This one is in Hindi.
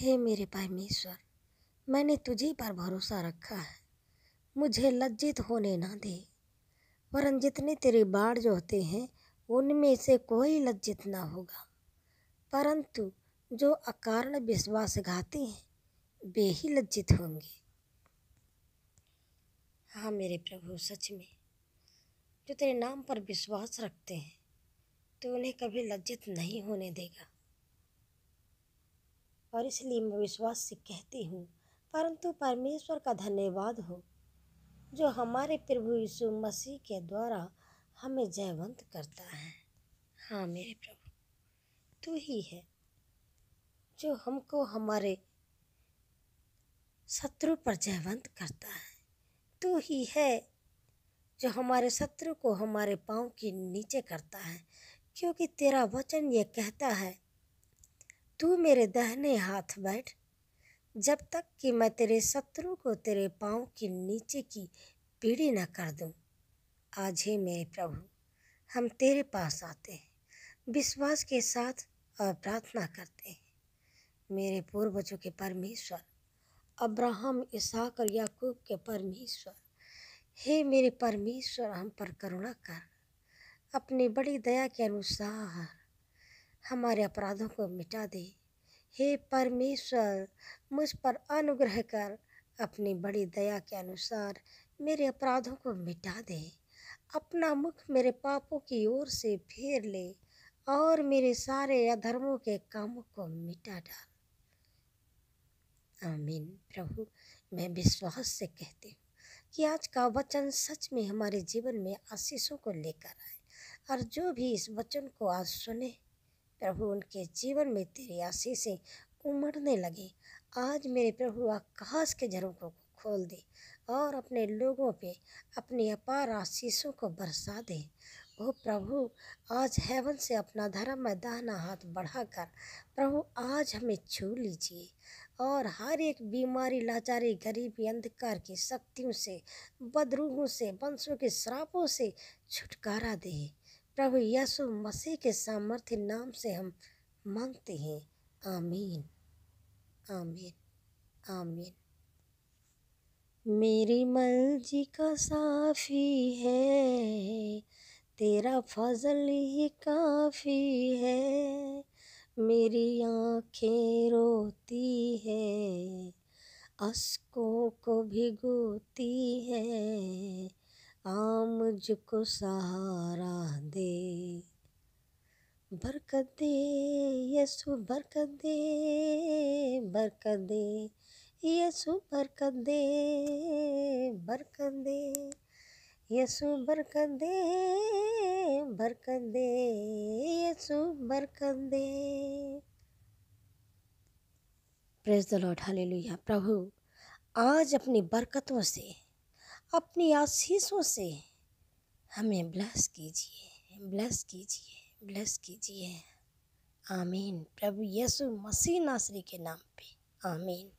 हे मेरे परमेश्वर मैंने तुझे पर भरोसा रखा है मुझे लज्जित होने ना दे वरन जितने तेरे बाढ़ जो होते हैं उनमें से कोई लज्जित ना होगा परंतु जो अकारण विश्वास घाते हैं वे ही लज्जित होंगे हाँ मेरे प्रभु सच में जो तेरे नाम पर विश्वास रखते हैं तो उन्हें कभी लज्जित नहीं होने देगा और इसलिए मैं विश्वास से कहती हूँ परंतु परमेश्वर का धन्यवाद हो जो हमारे प्रभु यीशु मसीह के द्वारा हमें जयवंत करता है हाँ मेरे प्रभु तू ही है जो हमको हमारे शत्रु पर जयवंत करता है तू ही है जो हमारे शत्रु को हमारे पाँव के नीचे करता है क्योंकि तेरा वचन ये कहता है तू मेरे दहने हाथ बैठ जब तक कि मैं तेरे शत्रु को तेरे पाँव के नीचे की पीढ़ी न कर दूँ आज हे मेरे प्रभु हम तेरे पास आते हैं विश्वास के साथ और प्रार्थना करते हैं मेरे पूर्वजों के परमेश्वर अब्राहम इसहाक और याकूब के परमेश्वर हे मेरे परमेश्वर हम पर करुणा कर अपनी बड़ी दया के अनुसार हमारे अपराधों को मिटा दे हे परमेश्वर मुझ पर अनुग्रह कर अपनी बड़ी दया के अनुसार मेरे अपराधों को मिटा दे अपना मुख मेरे पापों की ओर से फेर ले और मेरे सारे अधर्मों के कामों को मिटा डाल आमीन प्रभु मैं विश्वास से कहती हूँ कि आज का वचन सच में हमारे जीवन में आशीषों को लेकर आए और जो भी इस वचन को आज सुने प्रभु उनके जीवन में तेरी आशीषें उमड़ने लगे आज मेरे प्रभु आकाश के झरोखों को खोल दे और अपने लोगों पे अपनी अपार आशीषों को बरसा दे ओ प्रभु आज हेवन से अपना धर्म में दाना हाथ बढ़ाकर प्रभु आज हमें छू लीजिए और हर एक बीमारी लाचारी गरीबी अंधकार की शक्तियों से बदरूहों से वंशों के श्रापों से छुटकारा दें प्रभु यीशु मसीह के सामर्थ्य नाम से हम मांगते हैं आमीन आमीन आमीन मेरी मर्जी का साफ़ी है तेरा फजल ही काफ़ी है मेरी आँखें रोती है अस्कों को भिगोती है आ मुझको सहारा दे बरकत दे यसु बरकत दे बरकत दे यसु बरकत दे बरकत दे यसु बरकत दे बरकत दे यसु बरकत दे प्रेज द लॉर्ड हालेलुया प्रभु आज अपनी बरकतों से अपनी आशीषों से हमें ब्लस कीजिए ब्लस कीजिए ब्लस कीजिए आमीन प्रभु यीशु मसीह नासरी के नाम पे आमीन